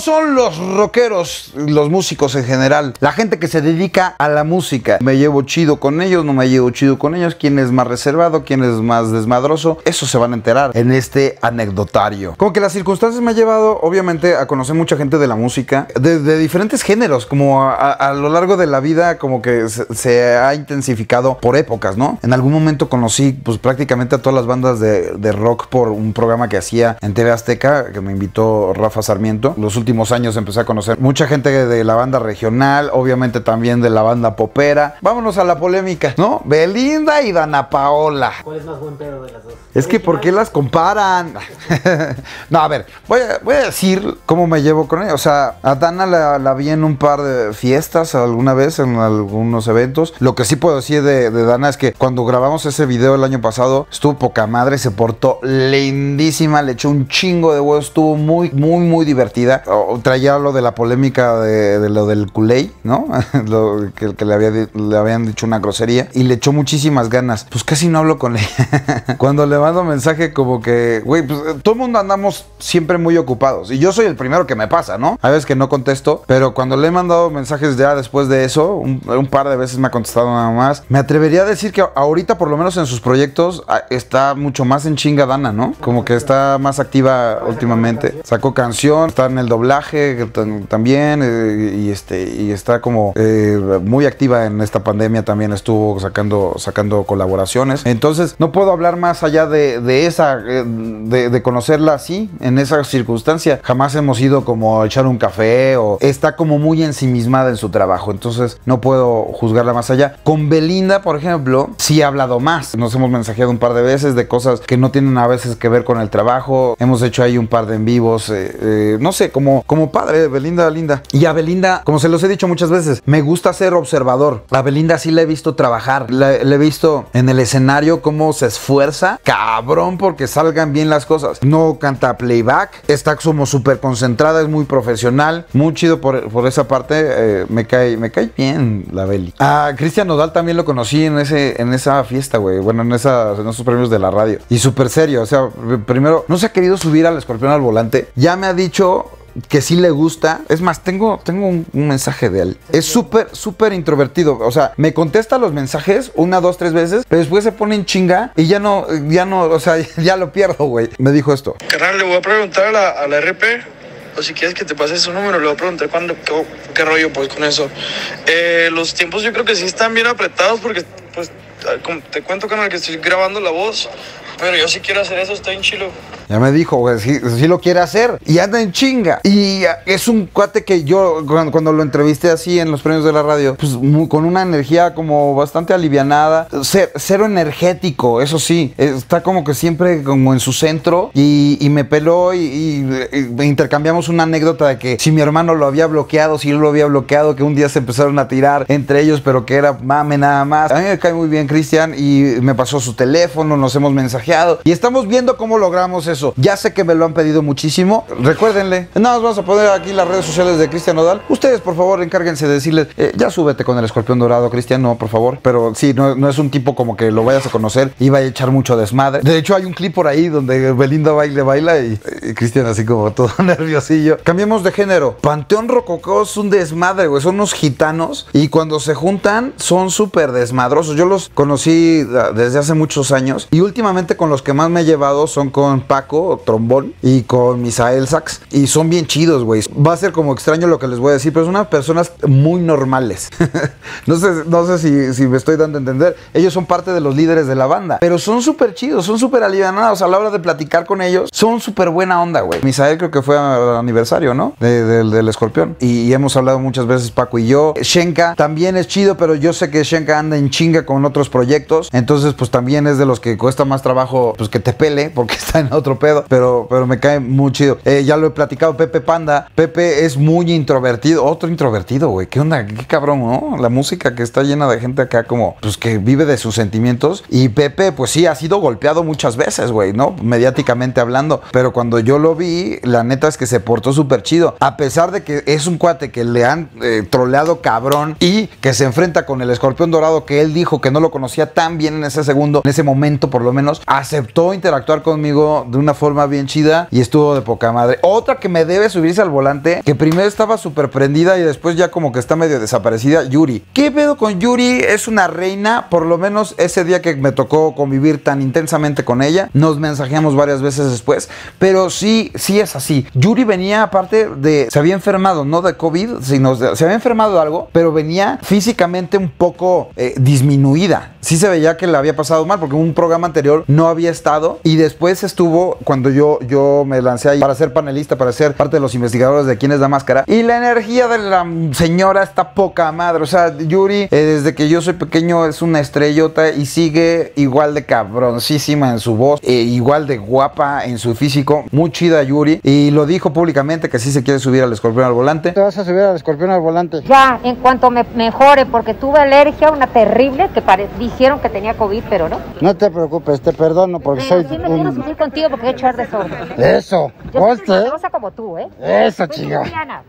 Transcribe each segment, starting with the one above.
son los rockeros, los músicos en general? La gente que se dedica a la música. ¿Me llevo chido con ellos? ¿No me llevo chido con ellos? ¿Quién es más reservado? ¿Quién es más desmadroso? Eso se van a enterar en este anecdotario. Como que las circunstancias me han llevado, obviamente, a conocer mucha gente de la música, de, diferentes géneros, como a, lo largo de la vida, como que se, ha intensificado por épocas, ¿no? En algún momento conocí, pues prácticamente a todas las bandas de, de rock por un programa que hacía en TV Azteca, que me invitó Rafa Sarmiento. Los últimos años empecé a conocer mucha gente de la banda regional, obviamente también de la banda popera. Vámonos a la polémica, ¿no? Belinda y Dana Paola. ¿Cuál es más buen de las dos? Es que ¿por qué las comparan? no, a ver, voy a, decir cómo me llevo con ella. O sea, a Dana la, vi en un par de fiestas alguna vez, en algunos eventos. Lo que sí puedo decir de, de Dana es que cuando grabamos ese video el año pasado, estuvo poca madre, se portó lindísima, le echó un chingo de huevos, estuvo muy, muy, muy divertida traía lo de la polémica de, lo del culé, ¿no? que, le, habían dicho una grosería y le echó muchísimas ganas. Pues casi no hablo con él Cuando le mando mensaje como que, güey, pues eh, todo el mundo andamos siempre muy ocupados y yo soy el primero que me pasa, ¿no? A veces que no contesto, pero cuando le he mandado mensajes ya después de eso, un, un par de veces me ha contestado nada más. Me atrevería a decir que ahorita, por lo menos en sus proyectos, está mucho más en chingadana, ¿no? Como que está más activa últimamente. Sacó canción, está en el doble también eh, y, este, y está como eh, muy activa en esta pandemia también estuvo sacando, sacando colaboraciones. Entonces no puedo hablar más allá de, esa, eh, de, conocerla así, en esa circunstancia. Jamás hemos ido como a echar un café o está como muy ensimismada en su trabajo. Entonces no puedo juzgarla más allá. Con Belinda, por ejemplo, sí ha hablado más. Nos hemos mensajeado un par de veces de cosas que no tienen a veces que ver con el trabajo. Hemos hecho ahí un par de en vivos. no sé, como como, padre, eh, Belinda Linda. Y a Belinda, como se los he dicho muchas veces, me gusta ser observador. A Belinda sí la he visto trabajar, La he visto en el escenario cómo se esfuerza, cabrón, porque salgan bien las cosas. No canta playback, está como súper concentrada, es muy profesional, muy chido por, esa parte, eh, me, cae, me cae bien la Beli. A Cristian Nodal también lo conocí en, ese, en esa fiesta, güey, bueno, en, esa, en esos premios de la radio. Y súper serio, o sea, primero, no se ha querido subir al escorpión al volante, ya me ha dicho que sí le gusta. Es más, tengo, tengo un, mensaje de él. Es súper, súper introvertido. O sea, me contesta los mensajes una, dos, tres veces, pero después se pone en chinga y ya no, ya no, o sea, ya lo pierdo, güey. Me dijo esto. Carnal, le voy a preguntar a la, RP o si quieres que te pase su número, le voy a preguntar qué, rollo pues con eso. Eh, los tiempos yo creo que sí están bien apretados porque pues ah, te cuento, canal, que estoy grabando la voz pero yo sí quiero hacer eso, estoy en chilo. Ya me dijo, güey, sí, lo quiere hacer. Y anda en chinga. Y ah, es un cuate que yo, cuando, lo entrevisté así en los premios de la radio, pues con una energía como bastante alivianada, cero, energético, eso sí. Está como que siempre como en su centro y, me peló y, eh, intercambiamos una anécdota de que si mi hermano lo había bloqueado, si yo lo había bloqueado, que un día se empezaron a tirar entre ellos, pero que era mame nada más. A mí me cae muy bien Cristian y me pasó su teléfono, nos hemos mensajeado y estamos viendo cómo logramos eso. Ya sé que me lo han pedido muchísimo. Recuérdenle. Nada más vamos a poner aquí las redes sociales de Cristian Nodal. Ustedes, por favor, encárguense de decirles, eh, ya súbete con el escorpión dorado, Cristian, no, por favor. Pero sí, no, es un tipo como que lo vayas a conocer y vaya a echar mucho desmadre. De hecho, hay un clip por ahí donde Belinda baile, baila y, Cristian así como todo nerviosillo. Cambiemos de género. Panteón Rococó es un desmadre, güey. Son unos gitanos y cuando se juntan son súper desmadrosos. Yo los conocí ah, desde hace muchos años y últimamente con los que más me he llevado son con Paco, trombón, y con Misael Sax. Y son bien chidos, güey. Va a ser como extraño lo que les voy a decir, pero son unas personas muy normales. no sé, no sé si, me estoy dando a entender. Ellos son parte de los líderes de la banda, pero son súper chidos, son súper alivianados a la hora de platicar con ellos. Son súper buena onda, güey. Misael creo que fue aniversario, ¿no? del escorpión. y, hemos hablado muchas veces, Paco y yo. Shenka también es chido, pero yo sé que Shenka anda en chinga con otros proyectos. Entonces, pues también es de los que cuesta más trabajo pues que te pele, porque está en otro pedo, pero, pero me cae muy chido. Eh, ya lo he platicado, Pepe Panda. Pepe es muy introvertido, otro introvertido, güey. ¿Qué onda? ¿Qué cabrón, no? La música que está llena de gente acá, como, pues que vive de sus sentimientos. Y Pepe, pues sí, ha sido golpeado muchas veces, güey, ¿no? Mediáticamente hablando. Pero cuando yo lo vi, la neta es que se portó súper chido. A pesar de que es un cuate que le han eh, troleado cabrón y que se enfrenta con el escorpión dorado que él dijo que no lo conocía tan bien en ese segundo, en ese momento por lo menos, aceptó interactuar conmigo de una forma bien chida y estuvo de poca madre. Otra que me debe subirse al volante, que primero estaba súper prendida y después ya como que está medio desaparecida, Yuri. ¿Qué pedo con Yuri? Es una reina, por lo menos ese día que me tocó convivir tan intensamente con ella, nos mensajeamos varias veces después, pero sí, sí es así. Yuri venía aparte de, se había enfermado, no de COVID, sino se había enfermado algo, pero venía físicamente un poco eh, disminuida. Sí se veía que la había pasado mal porque en un programa anterior no había estado y después estuvo cuando yo, yo me lancé ahí para ser panelista, para ser parte de los investigadores de quién es la máscara y la energía de la señora está poca madre, o sea, Yuri eh, desde que yo soy pequeño es una estrellota y sigue igual de cabroncísima en su voz, eh, igual de guapa en su físico, muy chida Yuri y lo dijo públicamente que sí se quiere subir al escorpión al volante. Te vas a subir al escorpión al volante. Ya, en cuanto me mejore porque tuve alergia una terrible que dijeron que tenía COVID, pero no. No te preocupes, te perdono porque soy. quiero contigo porque he hecho desorden. Eso, yo desmadrosa como tú, ¿eh? Eso, chica.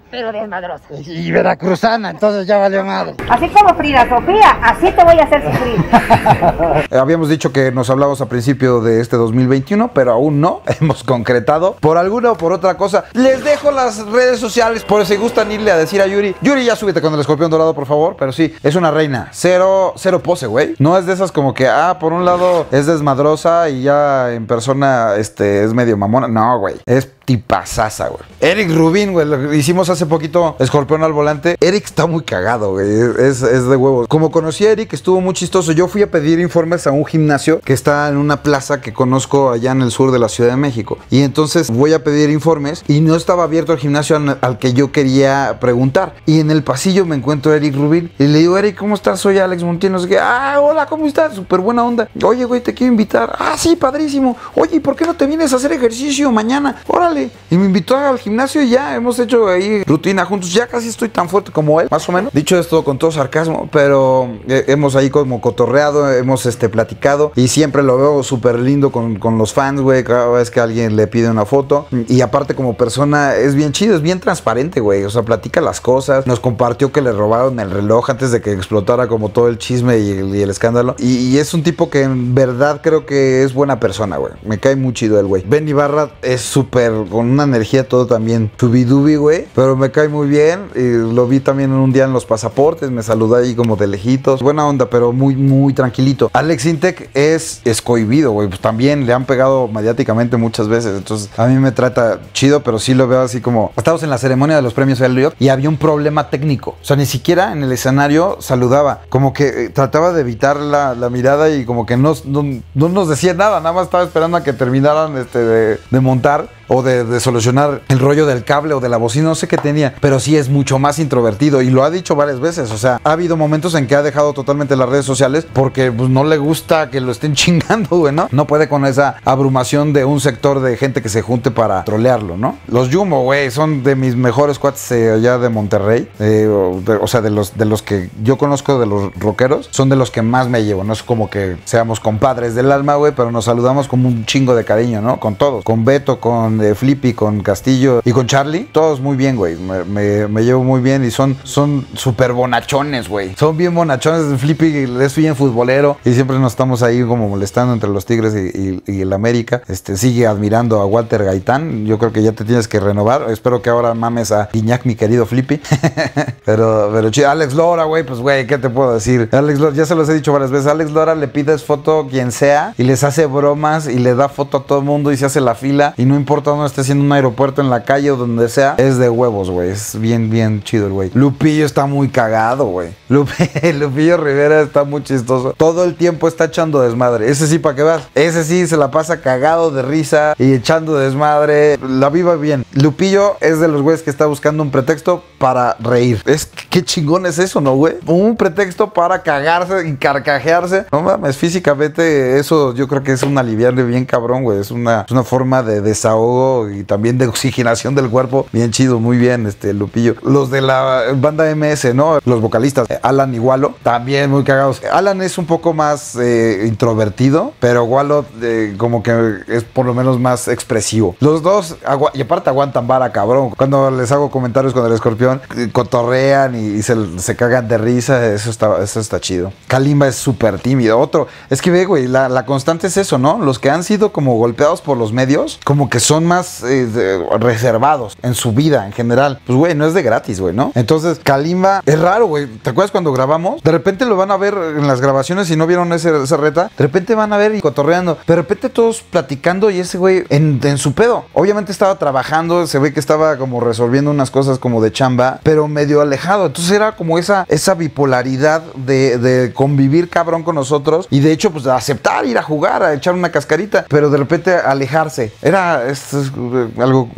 pero desmadrosa. Y, veracruzana, entonces ya valió madre. Así como Frida Sofía, así te voy a hacer sufrir. Habíamos dicho que nos hablamos a principio de este 2021, pero aún no hemos concretado por alguna o por otra cosa. Les dejo las redes sociales por si gustan irle a decir a Yuri. Yuri, ya súbete con el escorpión dorado, por favor. Pero sí, es una reina. Cero, cero pose, güey. No es de esas como que, ah, por un lado es desmadrosa y ya en persona este, es medio mamona. No, güey. Es tipazaza, güey. Eric Rubin, güey. Lo hicimos hace poquito Escorpión al volante. Eric está muy cagado, güey. Es, de huevos. Como conocí a Eric, estuvo muy chistoso. Yo fui a pedir informes a un gimnasio que está en una plaza que conozco allá en el sur de la Ciudad de México. Y entonces voy a pedir informes y no estaba abierto el gimnasio al, que yo quería preguntar. Y en el pasillo me encuentro a Eric Rubin y le digo, Eric, ¿cómo estás? Soy Alex Montiel. No sé qué. Ah, hola, ¿cómo estás? Súper buena onda. Oye, güey, te quiero invitar. Ah, sí, padrísimo. Oye, ¿y por qué no te vienes a hacer ejercicio mañana? Órale. Y me invitó al gimnasio y ya hemos hecho ahí rutina juntos. Ya casi estoy tan fuerte como él, más o menos. Dicho esto con todo sarcasmo, pero eh, hemos ahí como cotorreado, hemos este, platicado y siempre lo veo súper lindo con, los fans, güey. Cada vez que alguien le pide una foto. Y aparte como persona es bien chido, es bien transparente, güey. O sea, platica las cosas. Nos compartió que le robaron el reloj antes de que explotara como todo el chisme y el, escándalo. y es un tipo que en verdad creo que es buena persona, güey. Me cae muy chido el güey. Benny barrat es súper, con una energía todo también tubidubi, güey. Pero me cae muy bien. Y lo vi también un día en los pasaportes. Me saludó ahí como de lejitos. Buena onda, pero muy, muy tranquilito. Alex Intec es escohibido, güey. Pues también le han pegado mediáticamente muchas veces. Entonces, a mí me trata chido, pero sí lo veo así como. Estábamos en la ceremonia de los premios de Río y había un problema técnico. O sea, ni siquiera en el escenario saludaba. Como que eh, trataba de evitar la, mirada y como que no, no, no nos decía nada, nada más estaba esperando a que terminaran este, de montar o de, solucionar el rollo del cable o de la bocina, no sé qué tenía, pero sí es mucho más introvertido y lo ha dicho varias veces, o sea, ha habido momentos en que ha dejado totalmente las redes sociales porque pues, no le gusta que lo estén chingando, güey, ¿no? No puede con esa abrumación de un sector de gente que se junte para trolearlo, ¿no? Los Yumo, güey, son de mis mejores cuates eh, allá de Monterrey, eh, o, sea, de los, de los que yo conozco, de los rockeros, son de los que más me llevo, no es como que seamos compadres del alma, güey, pero nos saludamos como un chingo de cariño, ¿no? Con todos, con Beto, con de Flippy, con Castillo y con Charlie. Todos muy bien, güey. Me, llevo muy bien y son son súper bonachones, güey. Son bien bonachones. Flippy es bien futbolero y siempre nos estamos ahí como molestando entre los Tigres y, el América. Este, sigue admirando a Walter Gaitán. Yo creo que ya te tienes que renovar. Espero que ahora mames a Iñak, mi querido Flippy. pero, pero Alex Lora, güey, pues güey, ¿qué te puedo decir? Alex Lora, ya se los he dicho varias veces. Alex Lora le pides foto a quien sea y les hace bromas y le da foto a todo el mundo y se hace la fila y no importa no esté haciendo un aeropuerto en la calle o donde sea, es de huevos, güey. Es bien, bien chido el güey. Lupillo está muy cagado, güey. Lupillo, Rivera está muy chistoso. Todo el tiempo está echando desmadre. Ese sí, para qué vas Ese sí se la pasa cagado de risa y echando desmadre. La viva bien. Lupillo es de los güeyes que está buscando un pretexto para reír. Es qué chingón es eso, ¿no, güey? Un pretexto para cagarse y carcajearse. No mames, físicamente eso yo creo que es un aliviarle bien cabrón, güey. Es una, es una forma de desahogo y también de oxigenación del cuerpo. Bien chido, muy bien, este Lupillo. Los de la banda MS, ¿no? Los vocalistas, eh, Alan y Wallo, también muy cagados. Alan es un poco más eh, introvertido, pero Wallo eh, como que es por lo menos más expresivo. Los dos, y aparte aguantan vara, cabrón. Cuando les hago comentarios con el escorpión, cotorrean y, se, cagan de risa. Eso está, eso está chido. Kalimba es súper tímido. Otro, es que ve, güey, la, la constante es eso, ¿no? Los que han sido como golpeados por los medios, como que son más eh, reservados en su vida en general. Pues, güey, no es de gratis, güey, ¿no? Entonces, Kalimba, es raro, güey. ¿Te acuerdas cuando grabamos? De repente lo van a ver en las grabaciones, y no vieron ese, esa reta, de repente van a ver y cotorreando. De repente todos platicando y ese güey en, su pedo. Obviamente estaba trabajando, se ve que estaba como resolviendo unas cosas como de chamba, pero medio alejado. Entonces era como esa, esa bipolaridad de, convivir cabrón con nosotros y de hecho, pues aceptar ir a jugar, a echar una cascarita, pero de repente alejarse. Era, es eh, algo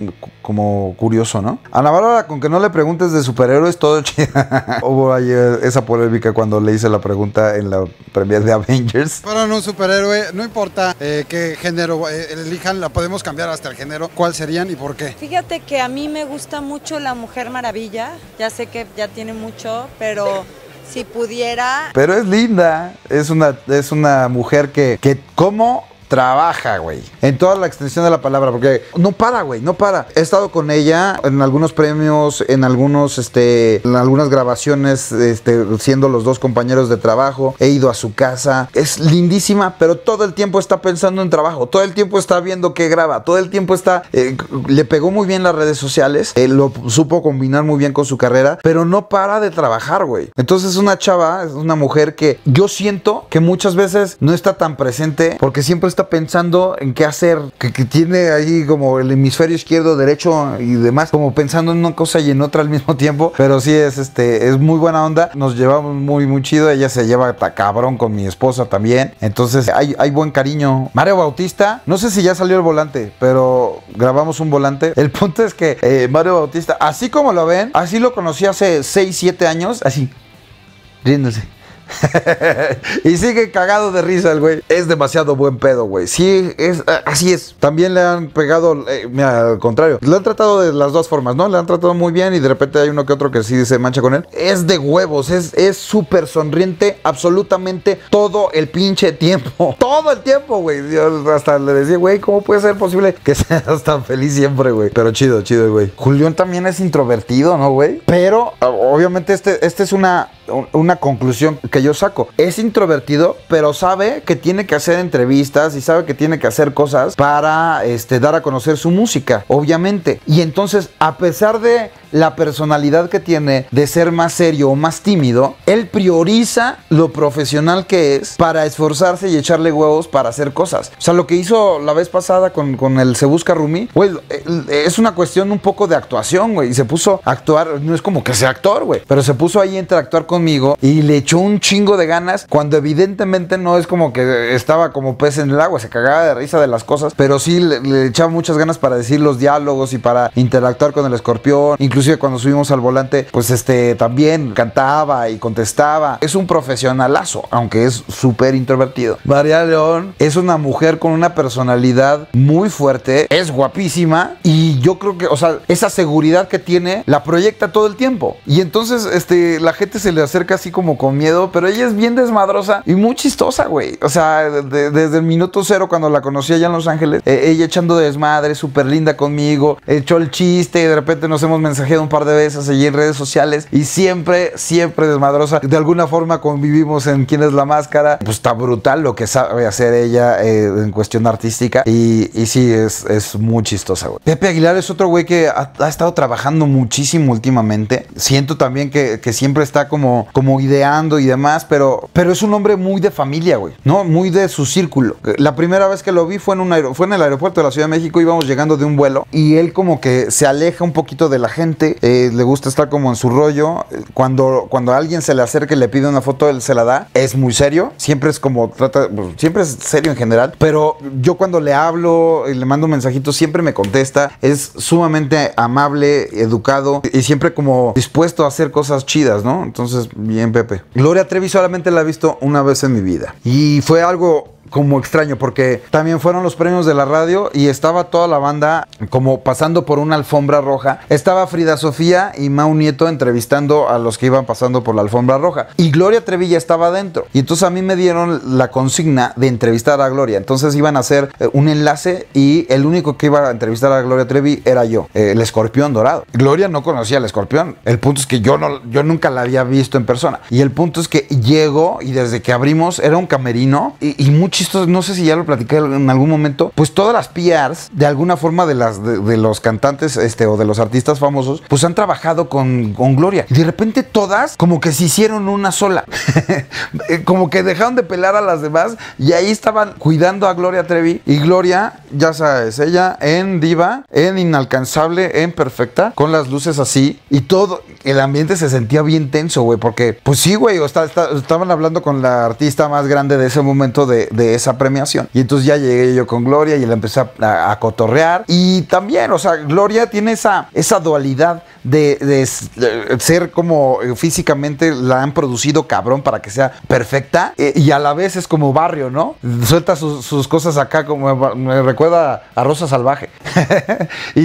como curioso, ¿no? Ana Bárbara, con que no le preguntes de superhéroes, todo chido. Hubo ayer eh, esa polémica cuando le hice la pregunta en la premier de Avengers. Para un superhéroe, no importa eh, qué género elijan, la podemos cambiar hasta el género. ¿Cuál serían y por qué? Fíjate que a mí me gusta mucho la Mujer Maravilla. Ya sé que ya tiene mucho, pero si pudiera. Pero es linda, es una, es una mujer que, que como trabaja, güey. En toda la extensión de la palabra, porque no para, güey, no para. He estado con ella en algunos premios, en algunos, este, algunas grabaciones, este, siendo los dos compañeros de trabajo. He ido a su casa. Es lindísima, pero todo el tiempo está pensando en trabajo. Todo el tiempo está viendo qué graba. Todo el tiempo está. Eh, le pegó muy bien las redes sociales. Eh, lo supo combinar muy bien con su carrera, pero no para de trabajar, güey. Entonces, es una chava, es una mujer que yo siento que muchas veces no está tan presente porque siempre está pensando en qué hacer, que, tiene ahí como el hemisferio izquierdo, derecho y demás, como pensando en una cosa y en otra al mismo tiempo. Pero sí es este, es muy buena onda. Nos llevamos muy, muy chido. Ella se lleva hasta cabrón con mi esposa también. Entonces hay, buen cariño. Mario Bautista, no sé si ya salió el volante, pero grabamos un volante. El punto es que eh, Mario Bautista, así como lo ven, así lo conocí hace 6, 7 años, así, riéndose. y sigue cagado de risa el güey. Es demasiado buen pedo, güey. Sí, es, ah, así es. También le han pegado, eh, al contrario. lo han tratado de las dos formas, ¿no? Le han tratado muy bien y de repente hay uno que otro que sí se mancha con él. Es de huevos, es súper sonriente absolutamente todo el pinche tiempo. Todo el tiempo, güey. hasta le decía, güey, ¿cómo puede ser posible que seas tan feliz siempre, güey? Pero chido, chido, güey. Julián también es introvertido, ¿no, güey? Pero ah, obviamente este, este es una una conclusión que yo saco. Es introvertido, pero sabe que tiene que hacer entrevistas y sabe que tiene que hacer cosas para este, dar a conocer su música, obviamente. Y entonces, a pesar de la personalidad que tiene de ser más serio o más tímido, él prioriza lo profesional que es para esforzarse y echarle huevos para hacer cosas. O sea, lo que hizo la vez pasada con, el Se Busca Rumi, güey, eh, es una cuestión un poco de actuación, güey. Y se puso a actuar, no es como que sea actor, güey, pero se puso ahí a interactuar conmigo y le echó un chingo de ganas cuando evidentemente no es como que estaba como pez en el agua, se cagaba de risa de las cosas, pero sí le, le echaba muchas ganas para decir los diálogos y para interactuar con el escorpión, incluso cuando subimos al volante, pues este también cantaba y contestaba. Es un profesionalazo, aunque es súper introvertido. María León es una mujer con una personalidad muy fuerte, es guapísima y yo creo que, o sea, esa seguridad que tiene la proyecta todo el tiempo. Y entonces, este, la gente se le acerca así como con miedo, pero ella es bien desmadrosa y muy chistosa, güey. O sea, desde el minuto cero cuando la conocí allá en Los Ángeles, e, ella echando desmadre, súper linda conmigo, echó el chiste y de repente nos hemos mensajeado un par de veces allí en redes sociales y siempre, siempre desmadrosa. De alguna forma convivimos en quién es la máscara. Pues está brutal lo que sabe hacer ella eh, en cuestión artística y, y sí, es, es muy chistosa, güey. Pepe Aguilar es otro güey que ha, estado trabajando muchísimo últimamente. Siento también que, siempre está como, como ideando y demás, pero, pero es un hombre muy de familia, güey, ¿no? Muy de su círculo. La primera vez que lo vi fue en, un fue en el aeropuerto de la Ciudad de México, íbamos llegando de un vuelo y él como que se aleja un poquito de la gente eh, le gusta estar como en su rollo. Cuando, cuando alguien se le acerca y le pide una foto, él se la da. Es muy serio, siempre es como trata, pues, siempre es serio en general, pero yo cuando le hablo y le mando un mensajito, siempre me contesta. Es sumamente amable, educado y siempre como dispuesto a hacer cosas chidas, ¿no? Entonces, bien, Pepe. Gloria Trevi solamente la he visto una vez en mi vida y fue algo como extraño, porque también fueron los premios de la radio y estaba toda la banda como pasando por una alfombra roja. Estaba Frida Sofía y Mau Nieto entrevistando a los que iban pasando por la alfombra roja. Y Gloria Trevi ya estaba dentro. Y entonces a mí me dieron la consigna de entrevistar a Gloria. Entonces iban a hacer eh, un enlace y el único que iba a entrevistar a Gloria Trevi era yo, eh, el escorpión dorado. Gloria no conocía al escorpión. El punto es que yo, no, yo nunca la había visto en persona. Y el punto es que llego y desde que abrimos era un camerino y, y esto, no sé si ya lo platicé en algún momento, pues todas las PRs, de alguna forma de las de, los cantantes este, o de los artistas famosos, pues han trabajado con, Gloria. Y de repente todas como que se hicieron una sola. Eh, como que dejaron de pelar a las demás y ahí estaban cuidando a Gloria Trevi. Y Gloria, ya sabes, ella en diva, en inalcanzable, en perfecta, con las luces así. Y todo, el ambiente se sentía bien tenso, güey, porque pues sí, güey, estaban hablando con la artista más grande de ese momento de esa premiación. Y entonces ya llegué yo con Gloria y la empecé a, cotorrear. Y también, o sea, Gloria tiene esa, esa dualidad de, ser como eh, físicamente la han producido cabrón para que sea perfecta eh, y a la vez es como barrio, ¿no? Suelta sus cosas acá como me recuerda a Rosa Salvaje. y,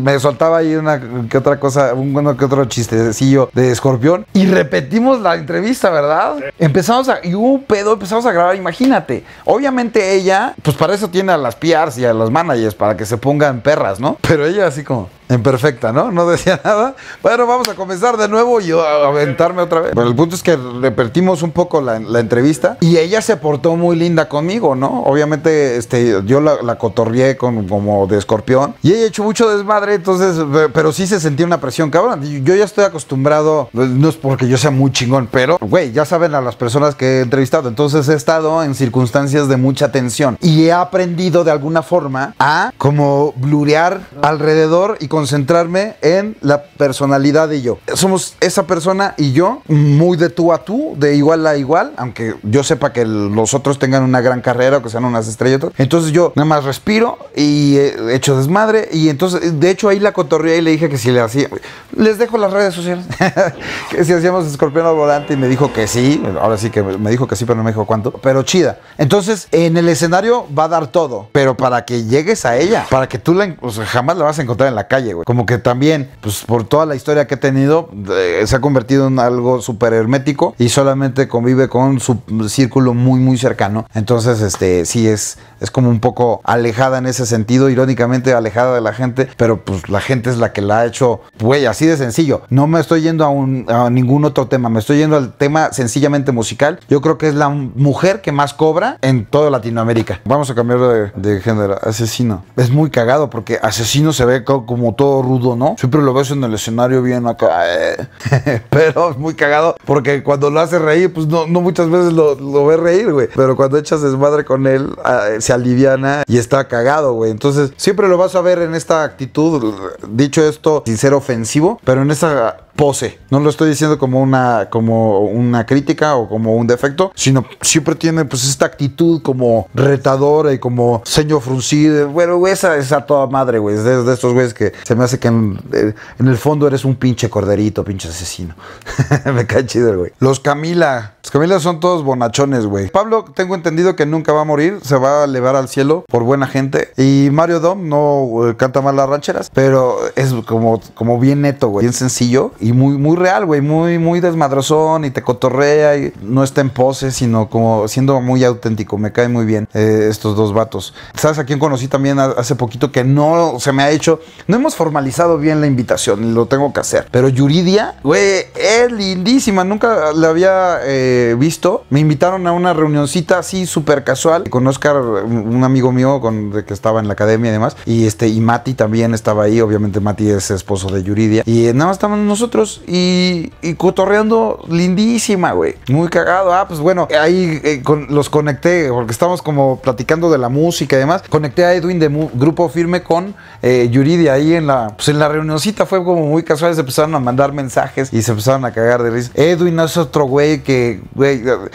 me soltaba ahí una que otra cosa, un bueno, que otro chistecillo de escorpión y repetimos la entrevista, ¿verdad? Empezamos a, y un pedo, empezamos a grabar, imagínate. Obviamente ella, pues para eso tiene a las PRs y a los managers, para que se pongan perras, ¿no? Pero ella así como, en perfecta, ¿no? No decía nada. Bueno, vamos a comenzar de nuevo y yo a aventarme otra vez. Pero el punto es que repetimos un poco la, entrevista y ella se portó muy linda conmigo, ¿no? Obviamente, este, yo la, cotorrié como de escorpión y ella echó mucho desmadre, entonces, pero sí se sentía una presión, cabrón. Yo ya estoy acostumbrado, pues, no es porque yo sea muy chingón, pero, güey, ya saben a las personas que he entrevistado. Entonces he estado en circunstancias de mucha tensión y he aprendido de alguna forma a como blurear alrededor y con concentrarme en la personalidad de yo. Somos esa persona y yo muy de tú a tú, de igual a igual, aunque yo sepa que los otros tengan una gran carrera o que sean unas estrellas. Entonces yo nada más respiro y eh, echo hecho desmadre. Y entonces, de hecho, ahí la cotorría y le dije que si le hacía. Les dejo las redes sociales. que si hacíamos escorpión al volante y me dijo que sí. Ahora sí que me dijo que sí, pero no me dijo cuánto. Pero chida. Entonces, en el escenario va a dar todo. Pero para que llegues a ella, para que tú jamás la vas a encontrar en la calle como que también, pues por toda la historia que ha tenido, eh, se ha convertido en algo súper hermético y solamente convive con su círculo muy, muy cercano. Entonces, este, sí es, es como un poco alejada en ese sentido, irónicamente alejada de la gente, pero pues la gente es la que la ha hecho, güey, así de sencillo. No me estoy yendo a, ningún otro tema, me estoy yendo al tema sencillamente musical. Yo creo que es la mujer que más cobra en toda Latinoamérica. Vamos a cambiar de, de género. Asesino. Es muy cagado porque asesino se ve como todo rudo, ¿no? Siempre lo ves en el escenario bien acá. Eh, pero es muy cagado porque cuando lo hace reír, pues no, no muchas veces lo, ve reír, güey. Pero cuando echas desmadre con él, ah, se aliviana y está cagado, güey. Entonces, siempre lo vas a ver en esta actitud. Dicho esto, sin ser ofensivo, pero en esa pose. No lo estoy diciendo como una, como una crítica o como un defecto, sino siempre tiene pues esta actitud como retadora y como ceño fruncido. Bueno, esa es a toda madre, güey. Es de, estos güeyes que se me hace que eh, en, el fondo eres un pinche corderito, pinche asesino. me cae chido, güey. Los Camila. Los Camila son todos bonachones, güey. Pablo, tengo entendido que nunca va a morir, se va a elevar al cielo por buena gente. Y Mario Dom no eh, canta mal las rancheras, pero es como, como bien neto, güey. Bien sencillo y muy, muy real, güey, muy, muy desmadrozón y te cotorrea y no está en pose, sino como siendo muy auténtico. Me caen muy bien eh, estos dos vatos. ¿Sabes a quién conocí también hace poquito que no se me ha hecho? No hemos formalizado bien la invitación, lo tengo que hacer. Pero Yuridia, güey, es lindísima, nunca la había eh, visto. Me invitaron a una reunioncita así súper casual con Oscar, un amigo mío con, que estaba en la academia y demás. Y, este, y Mati también estaba ahí, obviamente Mati es esposo de Yuridia. Y nada más estábamos nosotros y, cotorreando lindísima, güey. Muy cagado. Ah, pues bueno, ahí eh, los conecté porque estábamos como platicando de la música y demás. Conecté a Edwin de Grupo Firme con eh, Yuridia ahí en la, pues en la reunioncita. Fue como muy casual. Se empezaron a mandar mensajes y se empezaron a cagar de risa. Edwin es otro güey que,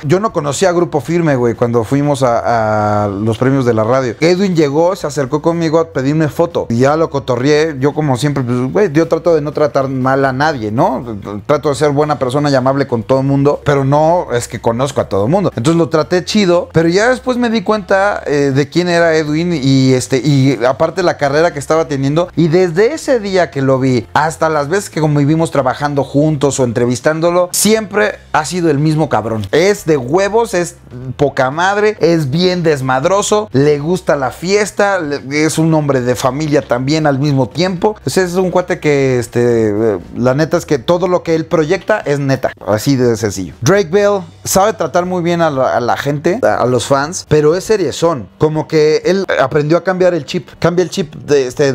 yo no conocía a Grupo Firme, güey, cuando fuimos a, los premios de la radio. Edwin llegó, se acercó conmigo a pedirme foto y ya lo cotorreé Yo, como siempre, pues, güey, yo trato de no tratar mal a nadie. ¿no? Trato de ser buena persona y amable con todo el mundo, pero no es que conozco a todo el mundo. Entonces lo traté chido, pero ya después me di cuenta eh, de quién era Edwin y este y aparte la carrera que estaba teniendo y desde ese día que lo vi hasta las veces que vivimos trabajando juntos o entrevistándolo, siempre ha sido el mismo cabrón. Es de huevos, es poca madre, es bien desmadroso, le gusta la fiesta, es un hombre de familia también al mismo tiempo. es un cuate que, este, eh, la neta es que todo lo que él proyecta es neta, así de sencillo. Drake Bell sabe tratar muy bien a la, gente, a, los fans, pero es son Como que él aprendió a cambiar el chip, cambia el chip de, este,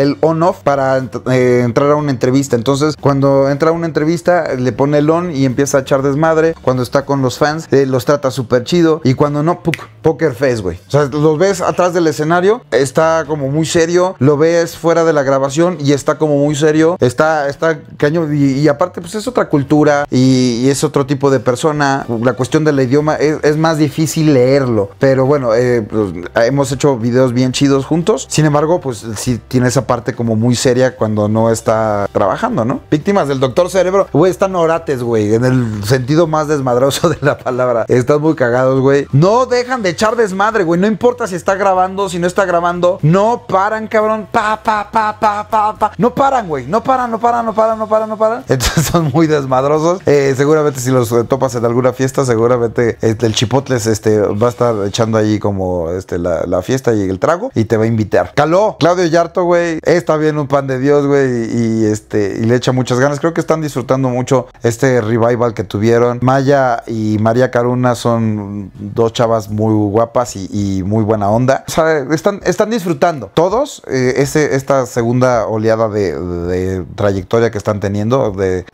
el, on-off para eh, entrar a una entrevista. Entonces, cuando entra a una entrevista, le pone el on y empieza echar desmadre. Cuando está con los fans, eh, los trata súper chido. Y cuando no, poker face, güey. O sea, los ves atrás del escenario, está como muy serio. Lo ves fuera de la grabación y está como muy serio. Está, está caño. Y, aparte, pues es otra cultura y, es otro tipo de persona. La cuestión del idioma es, más difícil leerlo. Pero bueno, eh, pues, hemos hecho videos bien chidos juntos. Sin embargo, pues sí tiene esa parte como muy seria cuando no está trabajando, ¿no? Víctimas del doctor cerebro. Güey, están orates, güey. En el sentido más desmadroso de la palabra. Están muy cagados, güey. No dejan de echar desmadre, güey. No importa si está grabando, si no está grabando. No paran, cabrón. Pa, pa, pa, pa, pa, pa. No paran, güey. No paran, no paran, no paran, no paran, no paran. Entonces son muy desmadrosos. Eh, seguramente si los topas en alguna fiesta, seguramente este, el chipotles este, va a estar echando ahí como este, la, fiesta y el trago y te va a invitar. Caló, Claudio Yarto, güey. Está bien un pan de Dios, güey. Y, este, y le echa muchas ganas. Creo que están disfrutando mucho este revival que tuvieron. Maya y María Caruna son dos chavas muy guapas y, muy buena onda. están, están disfrutando todos eh, ese, esta segunda oleada de, trayectoria que están teniendo, de,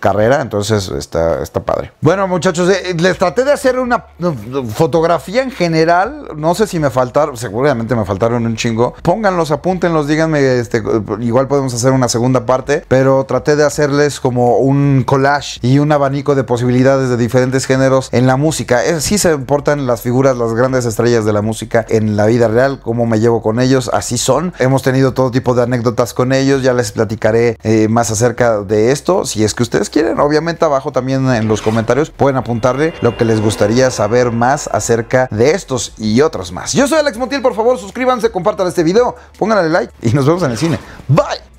carrera. Entonces está, está padre. Bueno, muchachos, eh, les traté de hacer una fotografía en general. No sé si me faltaron, seguramente me faltaron un chingo. Pónganlos, apúntenlos, díganme. Este, igual podemos hacer una segunda parte, pero traté de hacerles como un collage y un abanico de posibilidades de diferentes géneros en la música. Es, eh, se importan las figuras, las grandes estrellas de la música en la vida real, cómo me llevo con ellos, así son. Hemos tenido todo tipo de anécdotas con ellos, ya les platicaré eh, más acerca de esto, si es que ustedes quieren. Obviamente abajo también en los comentarios pueden apuntarle lo que les gustaría saber más acerca de estos y otros más. Yo soy Alex Motil, por favor suscríbanse, compartan este video, pónganle like y nos vemos en el cine. Bye.